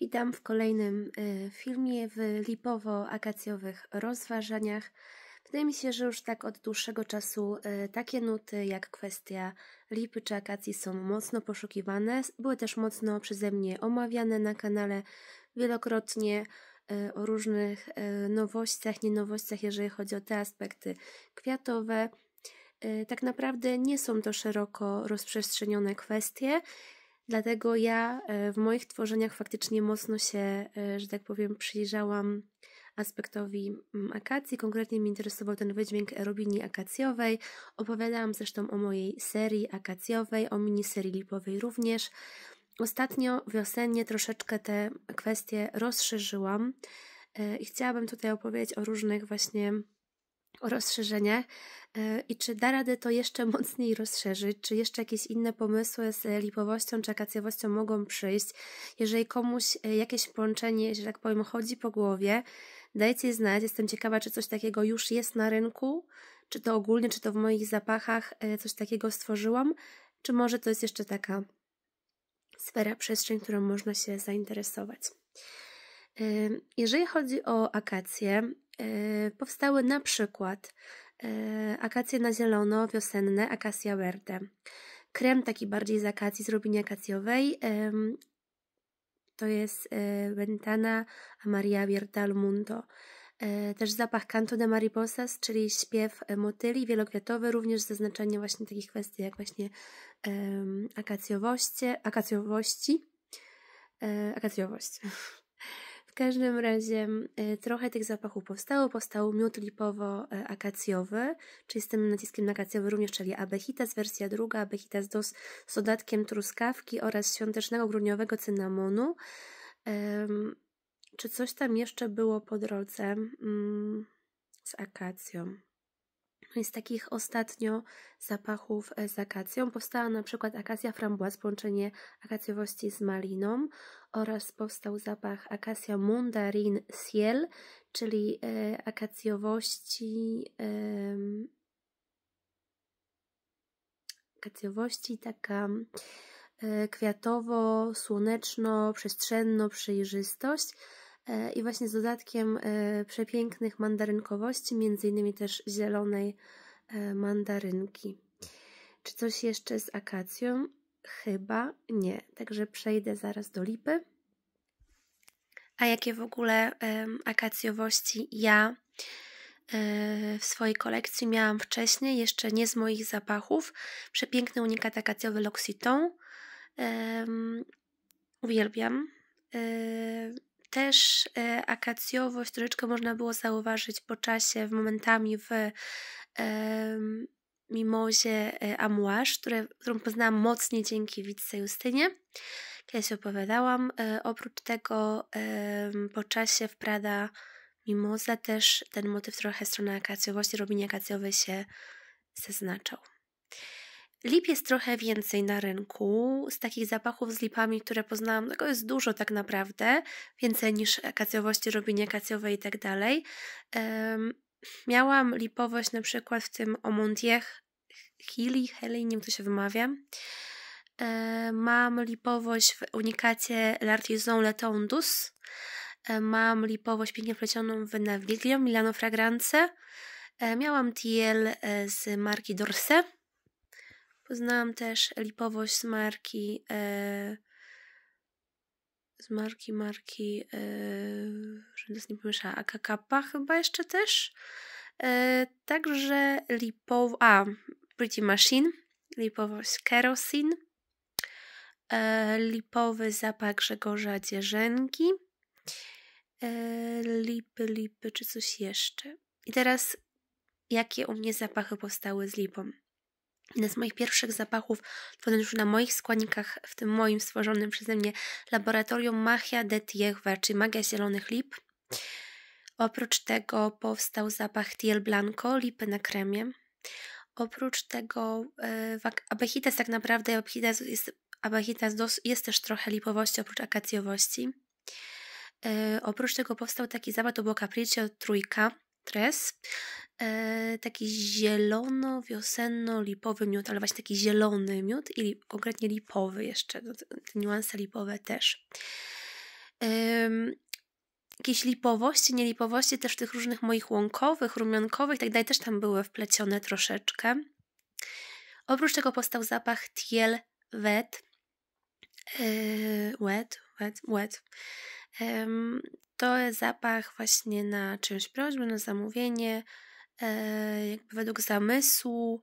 Witam w kolejnym y, filmie w lipowo-akacjowych rozważaniach. Wydaje mi się, że już tak od dłuższego czasu y, takie nuty jak kwestia lipy czy akacji są mocno poszukiwane. Były też mocno przeze mnie omawiane na kanale wielokrotnie y, o różnych nowościach, nie nowościach, jeżeli chodzi o te aspekty kwiatowe. Tak naprawdę nie są to szeroko rozprzestrzenione kwestie. Dlatego ja e, w moich tworzeniach faktycznie mocno się, e, że tak powiem, przyjrzałam aspektowi mm, akacji. Konkretnie mnie interesował ten wydźwięk robini akacjowej. Opowiadałam zresztą o mojej serii akacjowej, o miniserii lipowej również. Ostatnio wiosennie troszeczkę te kwestie rozszerzyłam e, i chciałabym tutaj opowiedzieć o różnych właśnie rozszerzeniach, E, I czy da radę to jeszcze mocniej rozszerzyć? Czy jeszcze jakieś inne pomysły z lipowością czy akacjowością mogą przyjść? Jeżeli komuś e, jakieś połączenie, że tak powiem, chodzi po głowie, dajcie znać. Jestem ciekawa, czy coś takiego już jest na rynku, czy to ogólnie, czy to w moich zapachach e, coś takiego stworzyłam, czy może to jest jeszcze taka sfera, przestrzeń, którą można się zainteresować. Jeżeli chodzi o akacje, powstały na przykład E, akacje na zielono, wiosenne, akacja verde. Krem taki bardziej z akacji, z robinie akacjowej. To jest e, Ventana Amaria Vierta al Mundo. E, też zapach Canto de Mariposas, czyli śpiew motyli wielokwiatowy, również zaznaczenie właśnie takich kwestii jak właśnie akacjowości, akacjowości, akacjowość. W każdym razie e, trochę tych zapachów powstało. Powstał miód lipowo-akacjowy, e, czyli z tym naciskiem akacjowy również, czyli abechitas, wersja druga, abechitas dos z dodatkiem truskawki oraz świątecznego grudniowego cynamonu. Czy coś tam jeszcze było po drodze mm, z akacją? No z takich ostatnio zapachów e, z akacją powstała na przykład akacja frambuaz, połączenie akacjowości z maliną oraz powstał zapach akacja mandarin ciel, czyli e, akacjowości e, akacjowości taka e, kwiatowo, słoneczno, przestrzenno, przejrzystość E, i właśnie z dodatkiem e, przepięknych mandarynkowości, między innymi też zielonej e, mandarynki. Czy coś jeszcze z akacją? Chyba nie, także przejdę zaraz do lipy. A jakie w ogóle akacjowości ja w swojej kolekcji miałam wcześniej, jeszcze nie z moich zapachów. Przepiękny unikat akacjowy L'Occitane. uwielbiam też e, akacjowość troszeczkę można było zauważyć po czasie, w momentami w mimozie e, Amuasz, które, którą poznałam mocniej dzięki Witce Justynie, kiedy się opowiadałam. E, oprócz tego po czasie w Prada Mimoza też ten motyw trochę strony akacjowości, robienia akacjowej się zaznaczał. Lip jest trochę więcej na rynku. Z takich zapachów z lipami, które poznałam, tego jest dużo tak naprawdę. Więcej niż kacjowości, robienie kacjowej i tak dalej. Miałam lipowość na przykład w tym Omontiech Hili, Heli, nie wiem, to się wymawia. E, mam lipowość w unikacie L'Artisan Letondus. E, mam lipowość pięknie plecioną w Naviglio Milano Fragrance. E, miałam TL z marki Dorse Znam też lipowość z marki. E, z marki, marki, e, że nas nie pomieszała, Akakapa chyba jeszcze też. E, także lipowość a, Pretty Machine, lipowość Kerosin, e, lipowy zapach Grzegorza Dzierżenki, e, lipy, lipy, czy coś jeszcze. I teraz, jakie u mnie zapachy powstały z lipą? Jeden z moich pierwszych zapachów tworzony już na moich składnikach, w tym moim stworzonym przeze mnie laboratorium Machia de Tiechwa, czyli Magia Zielonych Lip. Oprócz tego powstał zapach Tiel Blanco, lipy na kremie. Oprócz tego e, abechitas tak naprawdę, abechitas jest, dos, jest też trochę lipowości oprócz akacjowości. E, oprócz tego powstał taki zapach, to było Capriccio Trójka, stres, e, taki zielono-wiosenno-lipowy miód, ale właśnie taki zielony miód i konkretnie lipowy jeszcze, no, te niuanse lipowe też. E, jakieś lipowości, nielipowości też tych różnych moich łąkowych, rumiankowych, tak dalej, też tam były wplecione troszeczkę. Oprócz tego powstał zapach tiel wet, yy, wet, wet, wet to jest zapach właśnie na czymś prośbę, na zamówienie, e, jakby według zamysłu,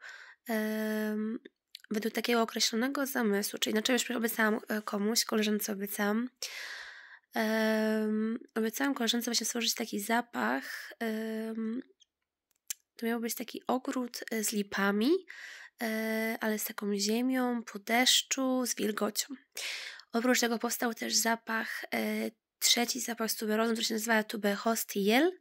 według takiego określonego zamysłu, czyli na czymś obiecałam e, komuś, koleżance obiecałam, obiecałam koleżance właśnie stworzyć taki zapach. to miał być taki ogród e, z lipami, ale z taką ziemią, po deszczu, z wilgocią. Oprócz tego powstał też zapach trzeci zapas tuberozą, który się nazywa tuberhostiel,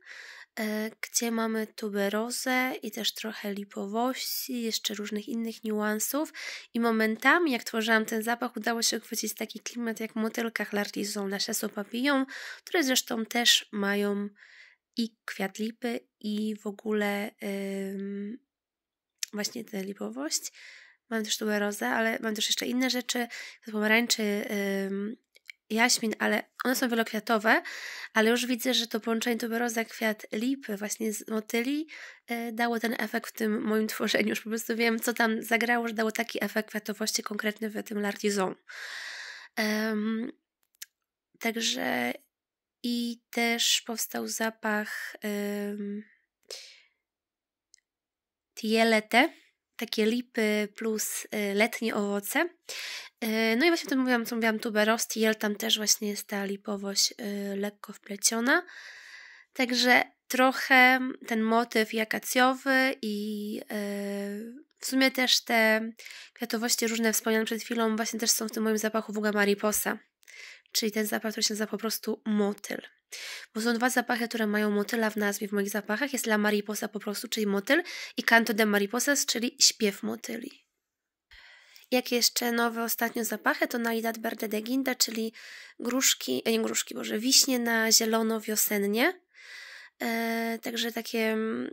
e, gdzie mamy tuberozę i też trochę lipowości, jeszcze różnych innych niuansów i momentami, jak tworzyłam ten zapach, udało się chwycić taki klimat jak w motylkach Lartizą na Chasso Papillon, które zresztą też mają i kwiat lipy i w ogóle właśnie tę lipowość. Mam też tuberozę, ale mam też jeszcze inne rzeczy, pomarańczy, jaśmin, ale one są wielokwiatowe, ale już widzę, że to połączenie tuberoza, kwiat lipy właśnie z motyli e, dało ten efekt w tym moim tworzeniu. Już po prostu wiem, co tam zagrało, że dało taki efekt kwiatowości konkretny w tym lardizon. Um, także i też powstał zapach um, tielete, takie lipy plus y, letnie owoce. Y, no i właśnie o tym mówiłam, co mówiłam, jel tam też właśnie jest ta lipowość y, lekko wpleciona. Także trochę ten motyw jakacjowy i w sumie też te kwiatowości różne wspomniane przed chwilą właśnie też są w tym moim zapachu w ogóle mariposa czyli ten zapach, który się nazywa po prostu motyl. Bo są dwa zapachy, które mają motyla w nazwie w moich zapachach. Jest La Mariposa po prostu, czyli motyl i Canto de Mariposas, czyli śpiew motyli. Jak jeszcze nowe ostatnio zapachy, to Nalidad Verde de Ginda, czyli gruszki, e, nie gruszki, boże, wiśnie na zielono wiosennie. Eee, także takie mm,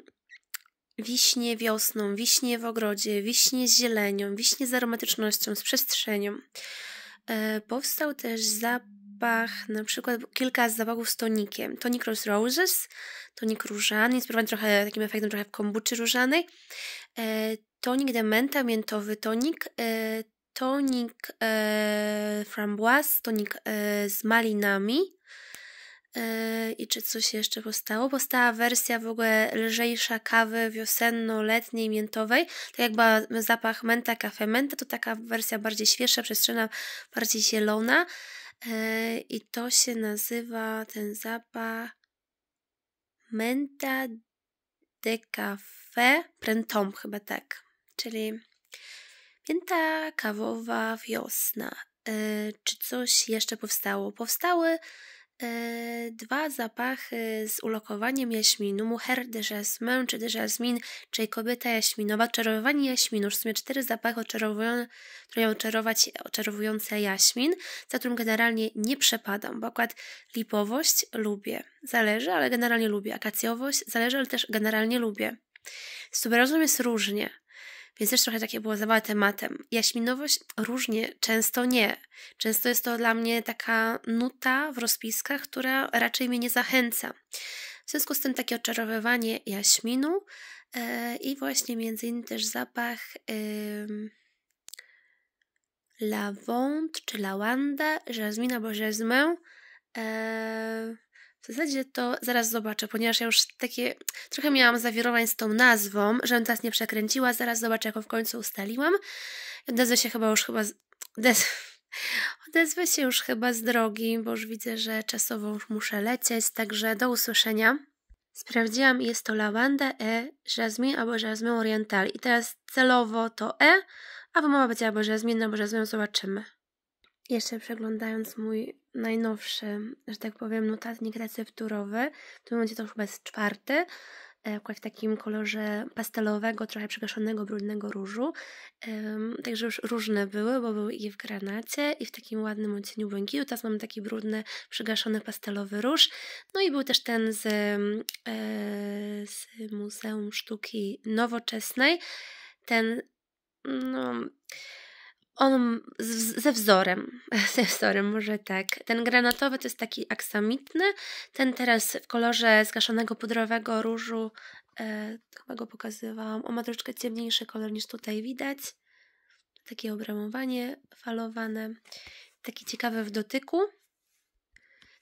wiśnie wiosną, wiśnie w ogrodzie, wiśnie z zielenią, wiśnie z aromatycznością, z przestrzenią. E, powstał też zapach, na przykład kilka zapachów z tonikiem. Tonik Rose Roses, tonik różany, inspirowany trochę takim efektem trochę kombuczy różanej. E, tonik dementa, miętowy tonik, e, tonik e, framboise, tonik e, z malinami, E, I czy coś jeszcze powstało? Powstała wersja w ogóle lżejsza kawy wiosenno-letniej, miętowej. Tak jak zapach menta, kafe menta, to taka wersja bardziej świeższa, przestrzena, bardziej zielona. E, I to się nazywa ten zapach menta de café prentom, chyba tak. Czyli pięta kawowa wiosna. E, czy coś jeszcze powstało? Powstały E, dwa zapachy z ulokowaniem jaśminu, muher de jasmin, czy de jasmin, czyli kobieta jaśminowa, czarowanie jaśminu, w sumie cztery zapachy które mają czarować oczarowujące jaśmin, za którym generalnie nie przepadam, bo akurat lipowość lubię, zależy, ale generalnie lubię, akacjowość zależy, ale też generalnie lubię. Z tuberozą jest różnie, więc też trochę takie było zabawa tematem. Jaśminowość różnie, często nie. Często jest to dla mnie taka nuta w rozpiskach, która raczej mnie nie zachęca. W związku z tym takie oczarowywanie jaśminu yy, i właśnie między innymi też zapach yy, lawond czy lawanda, żazmina albo żezmę. Yy, e, w zasadzie to zaraz zobaczę, ponieważ ja już takie trochę miałam zawirowań z tą nazwą, żebym teraz nie przekręciła. Zaraz zobaczę, jaką w końcu ustaliłam. Odezwę się chyba już chyba. Z... Odezwę się już chyba z drogi, bo już widzę, że czasowo już muszę lecieć, także do usłyszenia. Sprawdziłam i jest to lawanda e jasmine albo jasmine oriental. I teraz celowo to e, albo ma być albo jasmine, albo no jasmine, zobaczymy. Jeszcze przeglądając mój najnowszy, że tak powiem, notatnik recepturowy. W tym momencie to chyba jest czwarty, akurat e, w takim kolorze pastelowego, trochę przegaszonego, brudnego różu. Także już różne były, bo był i w granacie, i w takim ładnym odcieniu błękitu. Teraz mamy taki brudny, przygaszony pastelowy róż. No i był też ten z, e, z Muzeum Sztuki Nowoczesnej. Ten no, on z, ze wzorem, ze wzorem może tak. Ten granatowy to jest taki aksamitny, ten teraz w kolorze zgaszonego pudrowego różu, e, chyba go pokazywałam, on ma troszeczkę ciemniejszy kolor niż tutaj widać. Takie obramowanie falowane, taki ciekawy w dotyku.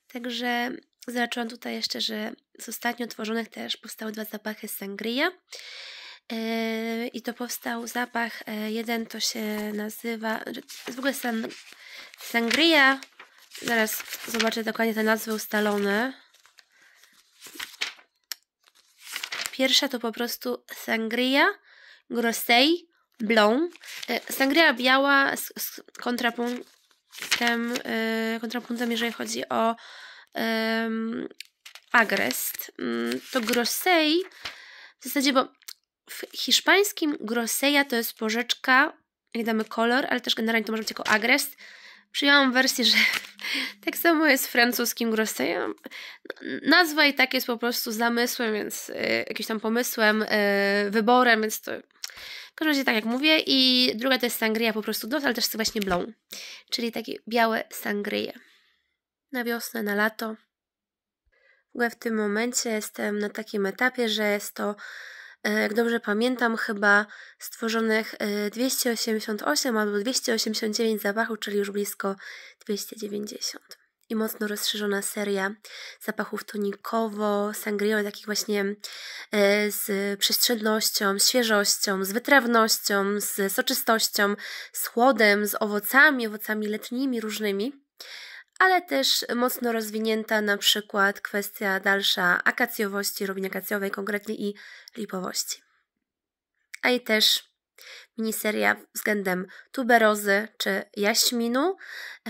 Także zobaczyłam tutaj jeszcze, że z ostatnio tworzonych też powstały dwa zapachy sangria. E, i to powstał zapach. E, jeden to się nazywa, w ogóle san, sangria. Zaraz zobaczę dokładnie te nazwy ustalone. Pierwsza to po prostu sangria, grossey, blond. E, sangria biała z, z kontrapunktem, kontrapunktem, jeżeli chodzi o um, agrest. Mm, to grosej w zasadzie, bo w hiszpańskim groseja to jest porzeczka, jak damy kolor, ale też generalnie to może być jako agres. Przyjąłam wersję, że tak samo jest francuskim grosejem. Nazwa i tak jest po prostu zamysłem, więc y, jakimś tam pomysłem, y, wyborem, więc to w każdym razie tak jak mówię. I druga to jest sangria po prostu dos, ale też właśnie blą, czyli takie białe sangrie. Na wiosnę, na lato. W ogóle w tym momencie jestem na takim etapie, że jest to E, jak dobrze pamiętam, chyba stworzonych 288 e, albo 289 zapachów, czyli już blisko 290 i mocno rozszerzona seria zapachów tonikowo, sangrio, takich właśnie e, z przestrzennością, świeżością, z wytrawnością, z soczystością, z chłodem, z owocami, owocami letnimi różnymi ale też mocno rozwinięta na przykład kwestia dalsza akacjowości, robienia akacjowej konkretnie i lipowości. A i też miniseria względem tuberozy czy jaśminu,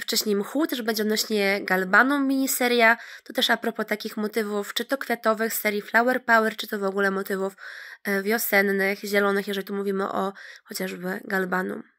wcześniej mchu, też będzie odnośnie galbanum miniseria, to też a propos takich motywów, czy to kwiatowych serii Flower Power, czy to w ogóle motywów e, wiosennych, zielonych, jeżeli tu mówimy o chociażby galbanum.